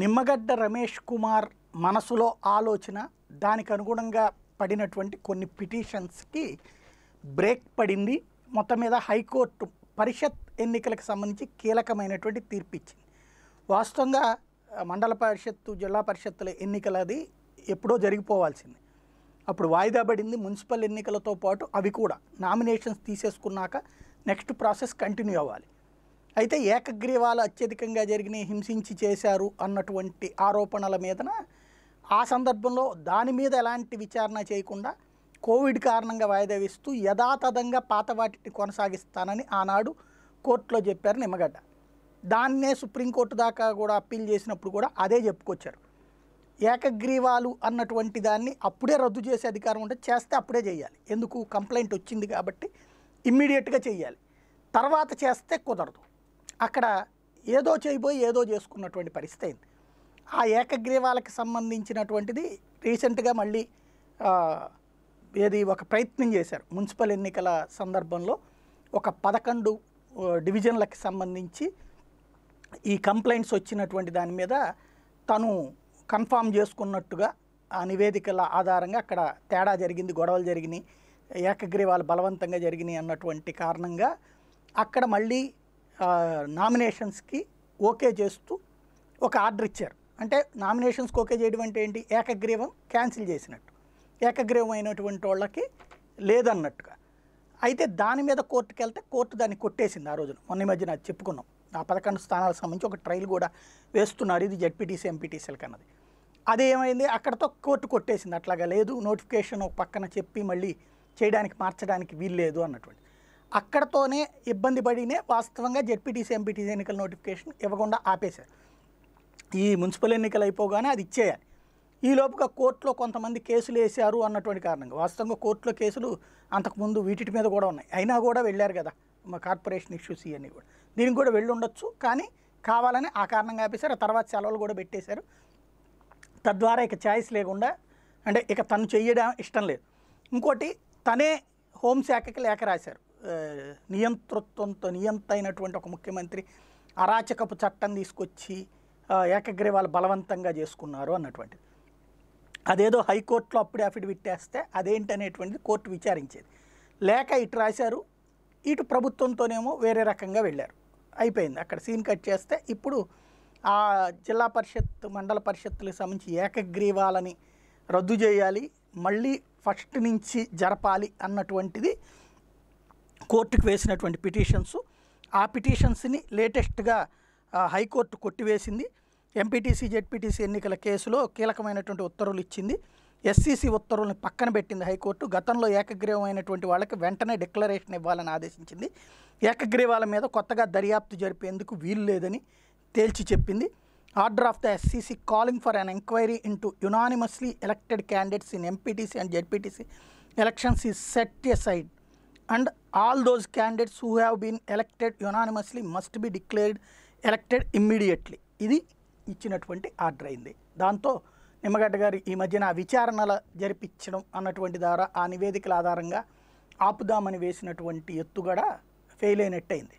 నిమ్మగడ్డ రమేష్ కుమార్ మనసులో ఆలోచన దానికి అనుగుణంగా పడినటువంటి కొన్ని పిటిషన్స్కి బ్రేక్ పడింది మొత్తం మీద హైకోర్టు పరిషత్ ఎన్నికలకు సంబంధించి కీలకమైనటువంటి తీర్పు ఇచ్చింది వాస్తవంగా మండల పరిషత్తు జిల్లా పరిషత్తుల అది ఎప్పుడో జరిగిపోవాల్సింది అప్పుడు వాయిదా పడింది మున్సిపల్ ఎన్నికలతో పాటు అవి కూడా నామినేషన్స్ తీసేసుకున్నాక నెక్స్ట్ ప్రాసెస్ కంటిన్యూ అవ్వాలి అయితే ఏకగ్రీవాలు అత్యధికంగా జరిగిన హింసించి చేశారు అన్నటువంటి ఆరోపణల మీదన ఆ సందర్భంలో దాని మీద ఎలాంటి విచారణ చేయకుండా కోవిడ్ కారణంగా వాయిదా వేస్తూ యథాతథంగా పాత వాటిని కొనసాగిస్తానని ఆనాడు కోర్టులో చెప్పారు నిమ్మగడ్డ దాన్నే సుప్రీంకోర్టు దాకా కూడా అప్పీల్ చేసినప్పుడు కూడా అదే చెప్పుకొచ్చారు ఏకగ్రీవాలు అన్నటువంటి దాన్ని అప్పుడే రద్దు చేసే అధికారం ఉంటే చేస్తే అప్పుడే చేయాలి ఎందుకు కంప్లైంట్ వచ్చింది కాబట్టి ఇమ్మీడియట్గా చేయాలి తర్వాత చేస్తే కుదరదు అక్కడ ఏదో చేయబోయి ఏదో చేసుకున్నటువంటి పరిస్థితి అయింది ఆ ఏకగ్రీవాలకు సంబంధించినటువంటిది రీసెంట్గా మళ్ళీ ఏది ఒక ప్రయత్నం చేశారు మున్సిపల్ ఎన్నికల సందర్భంలో ఒక పదకొండు డివిజన్లకు సంబంధించి ఈ కంప్లైంట్స్ వచ్చినటువంటి దాని మీద తను కన్ఫామ్ చేసుకున్నట్టుగా ఆ నివేదికల ఆధారంగా అక్కడ తేడా జరిగింది గొడవలు జరిగినాయి ఏకగ్రీవాలు బలవంతంగా జరిగినాయి అన్నటువంటి కారణంగా అక్కడ మళ్ళీ నామినేషన్స్కి ఓకే చేస్తూ ఒక ఆర్డర్ ఇచ్చారు అంటే నామినేషన్స్కి ఓకే చేయడం అంటే ఏంటి ఏకగ్రీవం క్యాన్సిల్ చేసినట్టు ఏకగ్రీవం అయినటువంటి వాళ్ళకి లేదన్నట్టుగా అయితే దాని మీద కోర్టుకి వెళ్తే కోర్టు దాన్ని కొట్టేసింది ఆ రోజున మొన్న మధ్యన అది చెప్పుకున్నాం ఆ పదకొండు స్థానాలకు సంబంధించి ఒక ట్రయల్ కూడా వేస్తున్నారు ఇది జడ్పీటీసీ ఎంపీటీసీల అన్నది అది ఏమైంది అక్కడతో కోర్టు కొట్టేసింది అట్లాగా లేదు నోటిఫికేషన్ ఒక పక్కన చెప్పి మళ్ళీ చేయడానికి మార్చడానికి వీల్లేదు అన్నటువంటి అక్కడతోనే ఇబ్బంది పడినే వాస్తవంగా జెడ్పీటీసీ ఎంపీటీసీ ఎన్నికల నోటిఫికేషన్ ఇవ్వకుండా ఆపేశారు ఈ మున్సిపల్ ఎన్నికలు అయిపోగానే అది ఇచ్చేయాలి ఈ లోపుగా కోర్టులో కొంతమంది కేసులు వేశారు అన్నటువంటి కారణంగా వాస్తవంగా కోర్టులో కేసులు అంతకుముందు వీటి మీద కూడా ఉన్నాయి అయినా కూడా వెళ్ళారు కదా మా కార్పొరేషన్ ఇష్యూస్ ఇవన్నీ కూడా దీనికి కూడా వెళ్ళి ఉండొచ్చు కానీ కావాలని ఆ కారణంగా ఆపేశారు ఆ తర్వాత సెలవులు కూడా పెట్టేశారు తద్వారా ఇక ఛాయిస్ లేకుండా అంటే ఇక తను చేయడం ఇష్టం లేదు ఇంకోటి తనే హోంశాఖకి లేఖ రాశారు నియంతృత్వంతో నియంత అయినటువంటి ఒక ముఖ్యమంత్రి అరాచకపు చట్టం తీసుకొచ్చి ఏకగ్రీవాలు బలవంతంగా చేసుకున్నారు అన్నటువంటిది అదేదో హైకోర్టులో అప్పుడే అఫిడవిట్ వేస్తే అదేంటనేటువంటిది కోర్టు విచారించేది లేక ఇటు రాశారు ఇటు ప్రభుత్వంతోనేమో వేరే రకంగా వెళ్ళారు అయిపోయింది అక్కడ సీన్ కట్ చేస్తే ఇప్పుడు ఆ జిల్లా పరిషత్ మండల పరిషత్తులకు సంబంధించి ఏకగ్రీవాలని రద్దు చేయాలి మళ్ళీ ఫస్ట్ నుంచి జరపాలి అన్నటువంటిది కోర్టుకు వేసినటువంటి పిటిషన్స్ ఆ పిటిషన్స్ని లేటెస్ట్గా హైకోర్టు కొట్టివేసింది ఎంపీటీసీ జెడ్పీటీసీ ఎన్నికల కేసులో కీలకమైనటువంటి ఉత్తర్వులు ఇచ్చింది ఎస్సీసీ ఉత్తర్వులను పక్కన పెట్టింది హైకోర్టు గతంలో ఏకగ్రీవమైనటువంటి వాళ్ళకి వెంటనే డిక్లరేషన్ ఇవ్వాలని ఆదేశించింది ఏకగ్రీవాల మీద కొత్తగా దర్యాప్తు జరిపేందుకు వీలు లేదని తేల్చి చెప్పింది order of the SCC calling for an enquiry into unanimously elected candidates in MPTC and ZPTC elections is set aside and all those candidates who have been elected unanimously must be declared elected immediately ఇది ఇచ్చినటువంటి order అయింది దాంతో నిమ్మగడ్డ గారు ఈ మధ్యన విచారణల జరిపించడం అన్నటువంటి ద్వారా ఆ నివేదికల ఆధారంగా ఆపుదామని వేసినటువంటి ఎత్తుగడ ఫెయిల్ అయినట్టయింది